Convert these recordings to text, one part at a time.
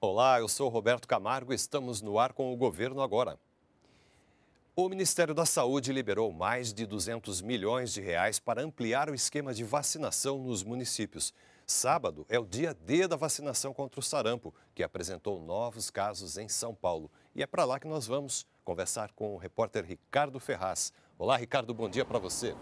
Olá, eu sou Roberto Camargo e estamos no ar com o Governo Agora. O Ministério da Saúde liberou mais de 200 milhões de reais para ampliar o esquema de vacinação nos municípios. Sábado é o dia D da vacinação contra o sarampo, que apresentou novos casos em São Paulo. E é para lá que nós vamos conversar com o repórter Ricardo Ferraz. Olá, Ricardo, bom dia para você.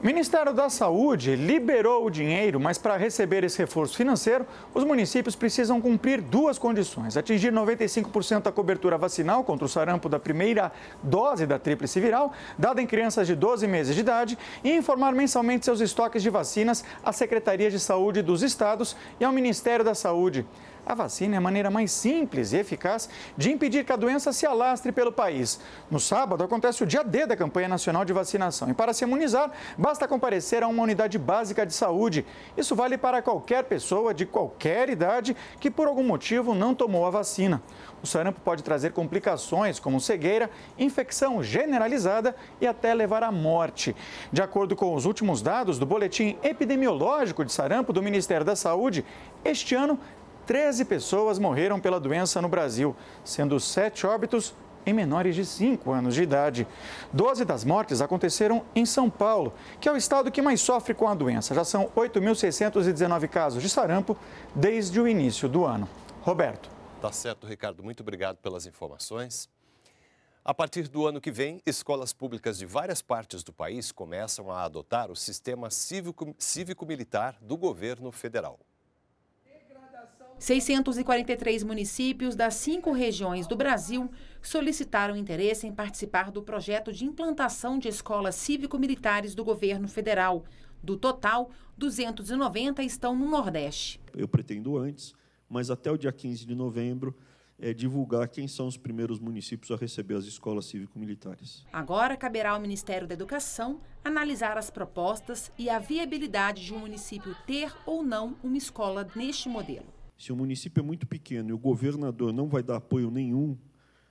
O Ministério da Saúde liberou o dinheiro, mas para receber esse reforço financeiro, os municípios precisam cumprir duas condições: atingir 95% da cobertura vacinal contra o sarampo da primeira dose da tríplice viral, dada em crianças de 12 meses de idade, e informar mensalmente seus estoques de vacinas à Secretaria de Saúde dos Estados e ao Ministério da Saúde a vacina é a maneira mais simples e eficaz de impedir que a doença se alastre pelo país. No sábado acontece o dia D da campanha nacional de vacinação e para se imunizar basta comparecer a uma unidade básica de saúde. Isso vale para qualquer pessoa de qualquer idade que por algum motivo não tomou a vacina. O sarampo pode trazer complicações como cegueira, infecção generalizada e até levar à morte. De acordo com os últimos dados do boletim epidemiológico de sarampo do Ministério da Saúde, este ano 13 pessoas morreram pela doença no Brasil, sendo sete óbitos em menores de 5 anos de idade. Doze das mortes aconteceram em São Paulo, que é o estado que mais sofre com a doença. Já são 8.619 casos de sarampo desde o início do ano. Roberto. Tá certo, Ricardo. Muito obrigado pelas informações. A partir do ano que vem, escolas públicas de várias partes do país começam a adotar o sistema cívico-militar do governo federal. 643 municípios das cinco regiões do Brasil solicitaram interesse em participar do projeto de implantação de escolas cívico-militares do governo federal. Do total, 290 estão no Nordeste. Eu pretendo antes, mas até o dia 15 de novembro, é, divulgar quem são os primeiros municípios a receber as escolas cívico-militares. Agora caberá ao Ministério da Educação analisar as propostas e a viabilidade de um município ter ou não uma escola neste modelo. Se o município é muito pequeno e o governador não vai dar apoio nenhum,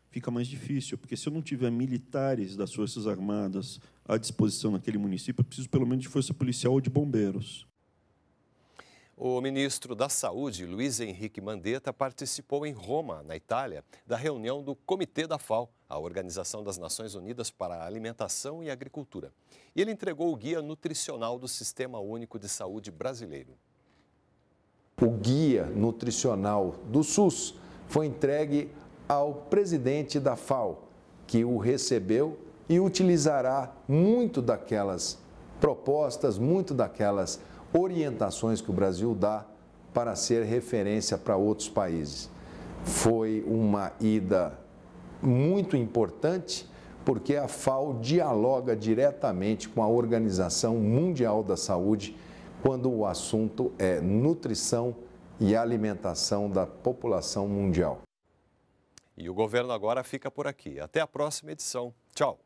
fica mais difícil, porque se eu não tiver militares das Forças Armadas à disposição naquele município, eu preciso pelo menos de força policial ou de bombeiros. O ministro da Saúde, Luiz Henrique Mandetta, participou em Roma, na Itália, da reunião do Comitê da FAO, a Organização das Nações Unidas para a Alimentação e Agricultura. E ele entregou o guia nutricional do Sistema Único de Saúde brasileiro o guia nutricional do SUS foi entregue ao presidente da FAO, que o recebeu e utilizará muito daquelas propostas, muito daquelas orientações que o Brasil dá para ser referência para outros países. Foi uma ida muito importante porque a FAO dialoga diretamente com a Organização Mundial da Saúde quando o assunto é nutrição e alimentação da população mundial. E o governo agora fica por aqui. Até a próxima edição. Tchau.